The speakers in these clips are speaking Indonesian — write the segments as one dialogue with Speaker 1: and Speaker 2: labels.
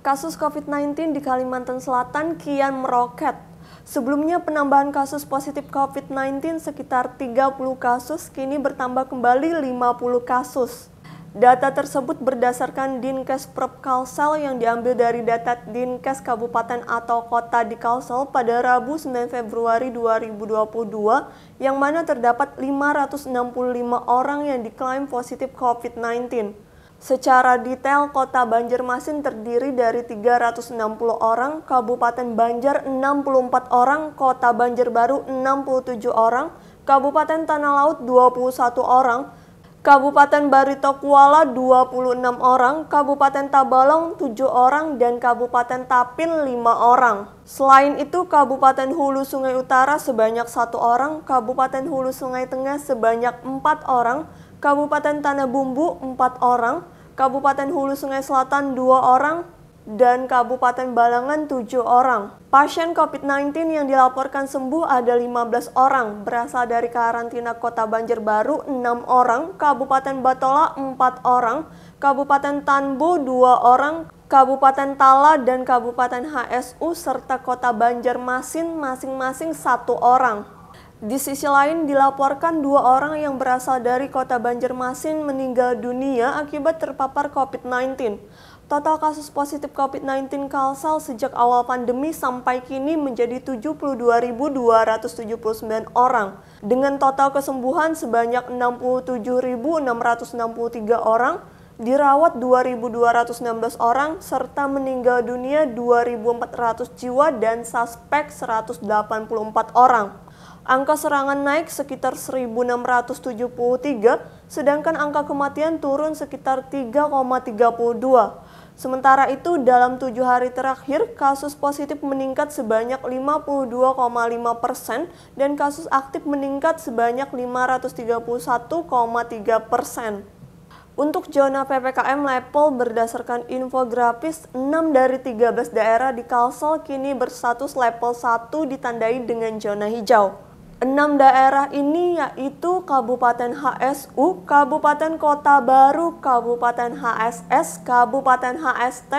Speaker 1: Kasus COVID-19 di Kalimantan Selatan kian meroket. Sebelumnya penambahan kasus positif COVID-19 sekitar 30 kasus, kini bertambah kembali 50 kasus. Data tersebut berdasarkan Dinkes Prep Kalsel yang diambil dari data Dinkes Kabupaten atau Kota di Kalsel pada Rabu 9 Februari 2022 yang mana terdapat 565 orang yang diklaim positif COVID-19. Secara detail, kota Banjarmasin terdiri dari 360 orang, Kabupaten Banjar 64 orang, Kota Banjarbaru 67 orang, Kabupaten Tanah Laut 21 orang, Kabupaten Barito Kuala 26 orang, Kabupaten Tabalong 7 orang, dan Kabupaten Tapin 5 orang. Selain itu, Kabupaten Hulu Sungai Utara sebanyak 1 orang, Kabupaten Hulu Sungai Tengah sebanyak 4 orang, Kabupaten Tanah Bumbu 4 orang, Kabupaten Hulu Sungai Selatan 2 orang, dan Kabupaten Balangan 7 orang. Pasien COVID-19 yang dilaporkan sembuh ada 15 orang, berasal dari karantina Kota Banjarbaru 6 orang, Kabupaten Batola 4 orang, Kabupaten Tanbo 2 orang, Kabupaten Tala dan Kabupaten HSU serta Kota Banjarmasin masing-masing satu orang. Di sisi lain, dilaporkan dua orang yang berasal dari kota Banjarmasin meninggal dunia akibat terpapar COVID-19. Total kasus positif COVID-19 Kalsel sejak awal pandemi sampai kini menjadi 72.279 orang, dengan total kesembuhan sebanyak 67.663 orang, dirawat 2.216 orang, serta meninggal dunia 2.400 jiwa dan suspek 184 orang. Angka serangan naik sekitar 1.673, sedangkan angka kematian turun sekitar 3,32. Sementara itu, dalam tujuh hari terakhir, kasus positif meningkat sebanyak 52,5 persen dan kasus aktif meningkat sebanyak 531,3 persen. Untuk zona PPKM level berdasarkan infografis, 6 dari 13 daerah di Kalsel kini berstatus level 1 ditandai dengan zona hijau. Enam daerah ini yaitu Kabupaten HSU, Kabupaten Kota Baru, Kabupaten HSS, Kabupaten HST,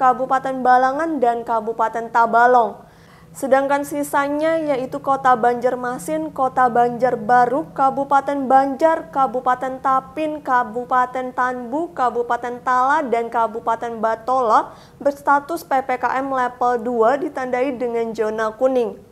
Speaker 1: Kabupaten Balangan, dan Kabupaten Tabalong. Sedangkan sisanya yaitu Kota Banjarmasin, Kota Banjarbaru, Kabupaten Banjar, Kabupaten Tapin, Kabupaten Tanbu, Kabupaten Tala, dan Kabupaten Batola berstatus PPKM level 2 ditandai dengan zona kuning.